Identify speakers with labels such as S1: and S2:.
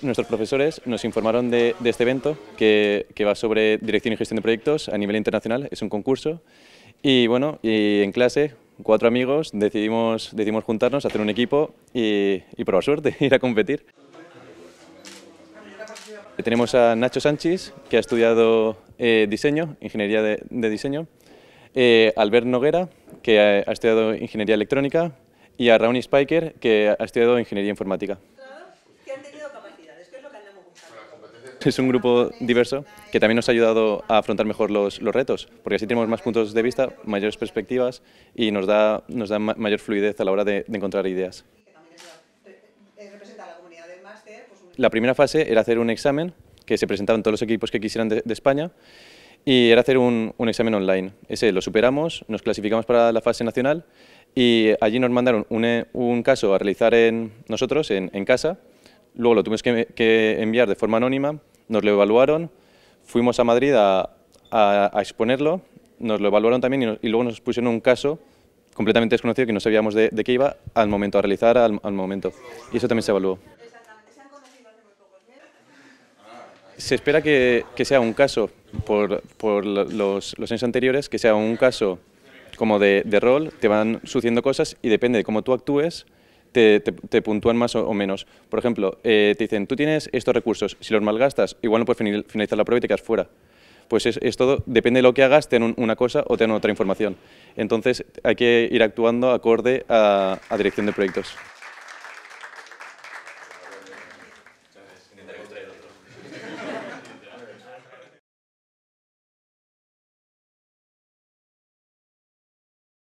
S1: Nuestros profesores nos informaron de, este evento que, va sobre dirección y gestión de proyectos a nivel internacional, es un concurso. Y bueno, y en clase, cuatro amigos decidimos, decidimos juntarnos, hacer un equipo y, y probar suerte, ir a competir. Tenemos a Nacho Sánchez, que ha estudiado eh, diseño, ingeniería de, diseño, eh, Albert Noguera, que ha, ha estudiado ingeniería electrónica, y a Raúl Spiker, que ha estudiado ingeniería informática. es un grupo diverso que también nos ha ayudado a afrontar mejor los, los retos, porque así tenemos más puntos de vista, mayores perspectivas y nos da, nos da mayor fluidez a la hora de, encontrar ideas. La primera fase era hacer un examen que se presentaban todos los equipos que quisieran de, España y era hacer un, un, examen online. Ese lo superamos, nos clasificamos para la fase nacional y allí nos mandaron un, un caso a realizar en nosotros en, casa luego lo tuvimos que, que, enviar de forma anónima nos lo evaluaron, fuimos a Madrid a, exponerlo, nos lo evaluaron también y, luego nos pusieron un caso completamente desconocido que no sabíamos de, qué iba al momento, a realizar al, momento. Y eso también se evaluó. se espera que, que, sea un caso, por, por los, los, años anteriores, que sea un caso como de, de rol, te van sucediendo cosas y depende de cómo tú actúes, te, puntúan más o, menos. Por ejemplo, eh, te dicen, tú tienes estos recursos, si los malgastas, igual no puedes finalizar la prueba y te quedas fuera. Pues es, todo, depende de lo que hagas, te dan una cosa o te dan otra información. Entonces hay que ir actuando acorde a dirección de proyectos.